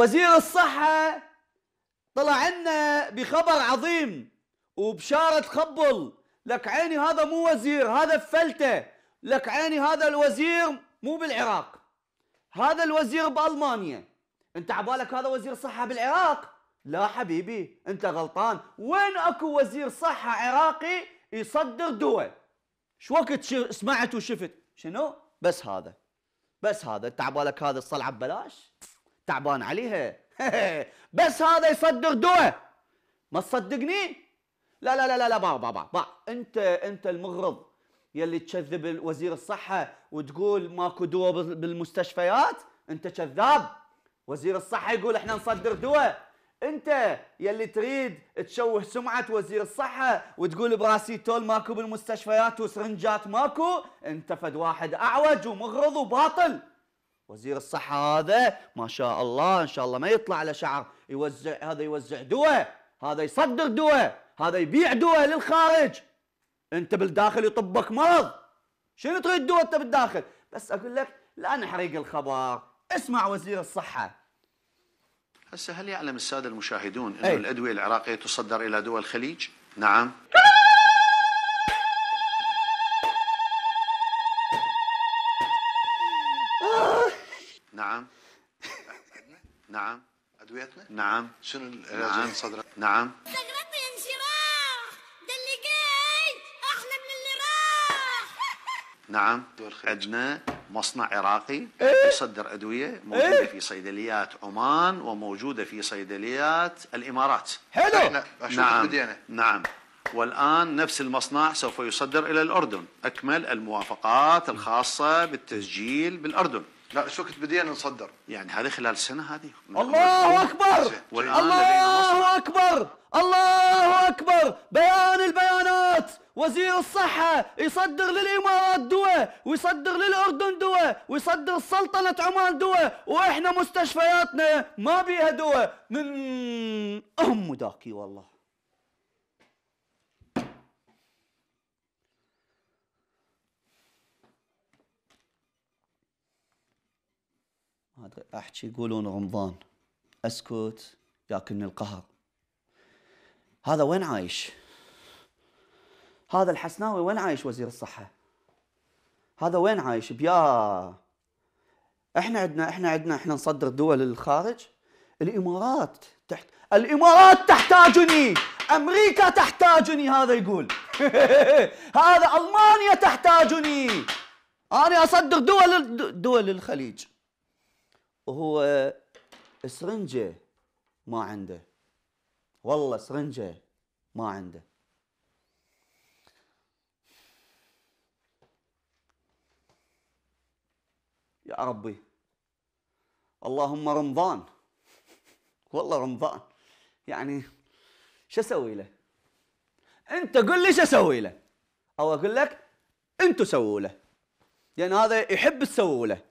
وزير الصحة طلع لنا بخبر عظيم وبشارة خبل لك عيني هذا مو وزير هذا فلتة لك عيني هذا الوزير مو بالعراق هذا الوزير بألمانيا انت عبالك هذا وزير صحة بالعراق لا حبيبي انت غلطان وين اكو وزير صحة عراقي يصدر دواء شو وقت سمعت وشفت شنو بس هذا بس هذا انت عبالك هذا الصلعة ببلاش تعبان عليها بس هذا يصدر دواء ما تصدقني لا لا لا لا لا بابا بابا با. انت انت المغرض يلي تكذب وزير الصحه وتقول ماكو دواء بالمستشفيات انت كذاب وزير الصحه يقول احنا نصدر دواء انت يلي تريد تشوه سمعه وزير الصحه وتقول براسي تول ماكو بالمستشفيات وسرنجات ماكو انت فد واحد اعوج ومغرض وباطل وزير الصحة هذا ما شاء الله إن شاء الله ما يطلع على شعر يوزع هذا يوزع دواء هذا يصدر دواء هذا يبيع دواء للخارج أنت بالداخل يطبك مرض شنو تريد دواء أنت بالداخل بس أقول لك لا نحرق الخبر اسمع وزير الصحة هسه هل يعلم السادة المشاهدون أن الأدوية العراقية تصدر إلى دول الخليج؟ نعم نعم نعم ادويتنا نعم شنو العلاج نعم صدرك نعم صدرتي انشراح ده اللي جاي احلى من اللي راح نعم عندنا مصنع عراقي يصدر إيه. ادويه موجوده إيه. في صيدليات عمان وموجوده في صيدليات الامارات حلو نعم بدينا نعم والآن نفس المصنع سوف يصدر إلى الأردن أكمل الموافقات الخاصة بالتسجيل بالأردن لا شو كنت بدينا نصدر يعني هذه خلال سنة هذه الله أكبر الله أكبر الله أكبر بيان البيانات وزير الصحة يصدر للإمارات دواء ويصدر للأردن دواء ويصدر سلطنة عمان دواء وإحنا مستشفياتنا ما بيها دواء من أم داكي والله احكي يقولون غمضان اسكت ياكلني القهر هذا وين عايش؟ هذا الحسناوي وين عايش وزير الصحه؟ هذا وين عايش؟ بيا احنا عندنا احنا عندنا احنا نصدر دول للخارج الامارات تحت الامارات تحتاجني امريكا تحتاجني هذا يقول هذا المانيا تحتاجني انا اصدر دول دول الخليج هو سرنجه ما عنده والله سرنجه ما عنده يا ربي اللهم رمضان والله رمضان يعني شو اسوي له؟ انت قل لي شو اسوي له؟ او اقول لك انتوا سووا له لان يعني هذا يحب تسووا له